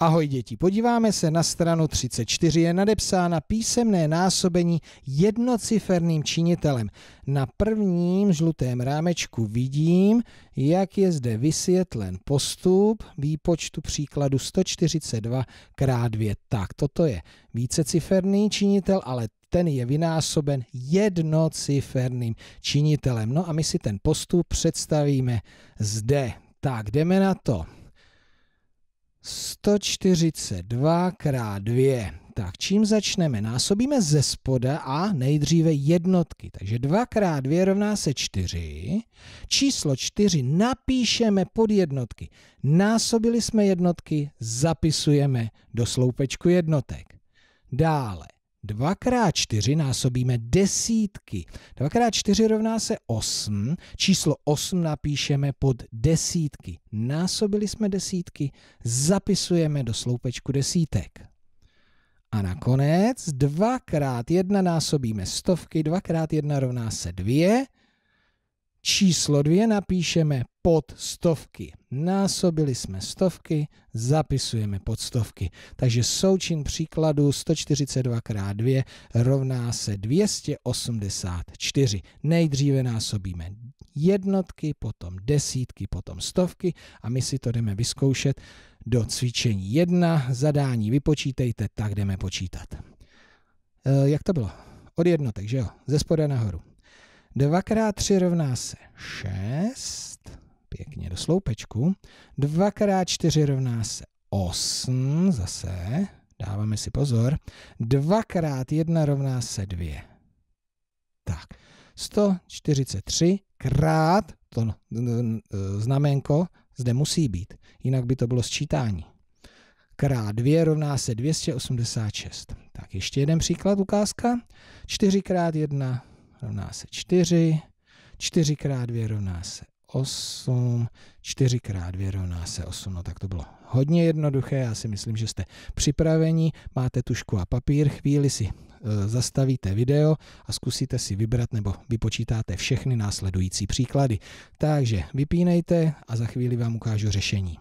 Ahoj děti, podíváme se na stranu 34, je nadepsána písemné násobení jednociferným činitelem. Na prvním žlutém rámečku vidím, jak je zde vysvětlen postup výpočtu příkladu 142 krát 2. Tak, toto je víceciferný činitel, ale ten je vynásoben jednociferným činitelem. No a my si ten postup představíme zde. Tak, jdeme na to. 142 krát 2. Tak čím začneme? Násobíme ze spoda a nejdříve jednotky. Takže 2 krát 2 rovná se 4. Číslo 4 napíšeme pod jednotky. Násobili jsme jednotky, zapisujeme do sloupečku jednotek. Dále Dvakrát čtyři násobíme desítky. Dvakrát čtyři rovná se osm. Číslo osm napíšeme pod desítky. Násobili jsme desítky, zapisujeme do sloupečku desítek. A nakonec dvakrát jedna násobíme stovky. Dvakrát jedna rovná se dvě. Číslo dvě napíšeme pod stovky. Násobili jsme stovky, zapisujeme pod stovky. Takže součin příkladu 142 x 2 rovná se 284. Nejdříve násobíme jednotky, potom desítky, potom stovky a my si to jdeme vyzkoušet do cvičení 1. Zadání vypočítejte, tak jdeme počítat. E, jak to bylo? Od jednotek, že jo? Ze spoda nahoru. Dvakrát krát 3 rovná se 6. Pěkně do sloupečku. Dvakrát krát 4 rovná se 8. Zase dáváme si pozor. Dvakrát krát 1 rovná se 2. Tak, 143 krát to znamenko zde musí být, jinak by to bylo sčítání. Krát 2 rovná se 286. Tak ještě jeden příklad, ukázka. 4 krát 1 rovná se 4, 4 x 2 rovná se 8, 4 x 2 rovná se 8. No tak to bylo hodně jednoduché, já si myslím, že jste připraveni, máte tušku a papír, chvíli si e, zastavíte video a zkusíte si vybrat nebo vypočítáte všechny následující příklady. Takže vypínejte a za chvíli vám ukážu řešení.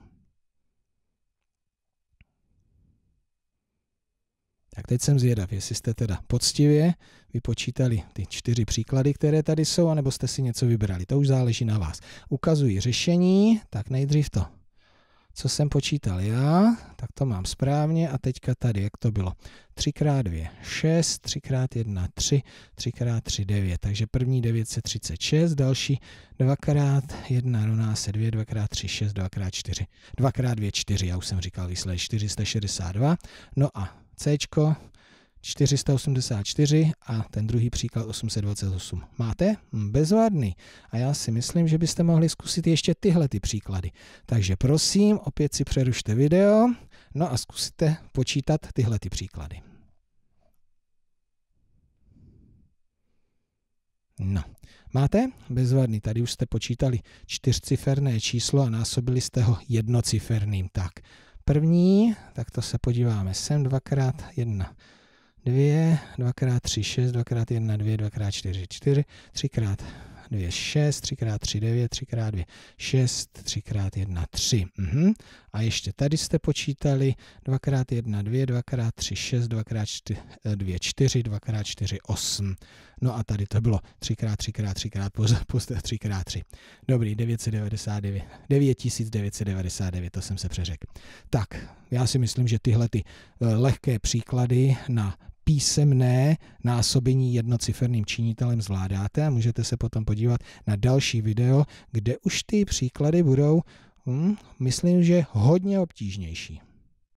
Tak teď jsem zvědav, jestli jste teda poctivě vypočítali ty čtyři příklady, které tady jsou, anebo jste si něco vybrali. To už záleží na vás. Ukazuji řešení, tak nejdřív to, co jsem počítal já, tak to mám správně a teďka tady, jak to bylo. 3x2, 6, 3x1, 3, 3x3, 9. Takže první 9 se 36, další 2x1 rovná se 2, 2x3, 6, 2x4, 2x2, 4, já už jsem říkal výsledek 462. No a C 484 a ten druhý příklad 828. Máte? Hm, bezvadný. A já si myslím, že byste mohli zkusit ještě tyhle ty příklady. Takže prosím, opět si přerušte video, no a zkusíte počítat tyhle ty příklady. No, máte? Bezvadný, tady už jste počítali čtyřciferné číslo a násobili jste ho jednociferným. Tak, první, tak to se podíváme sem, dvakrát jedna, dvě, dvakrát tři, šest, dvakrát jedna, dvě, dvakrát čtyři, čtyři, třikrát 2, 6, 3 x 3, 9, 3 x 2, 6, 3 x 1, 3. Mhm. A ještě tady jste počítali 2 x 1, 2, 2 x 3, 6, 2 x 2, 4, 2 x 4, 8. No a tady to bylo 3 x 3 3 x 3 x 3 x 3. Dobrý, 999, 9999, to jsem se přeřekl. Tak, já si myslím, že tyhle ty eh, lehké příklady na písemné násobení jednociferným činitelem zvládáte a můžete se potom podívat na další video, kde už ty příklady budou, hm, myslím, že hodně obtížnější.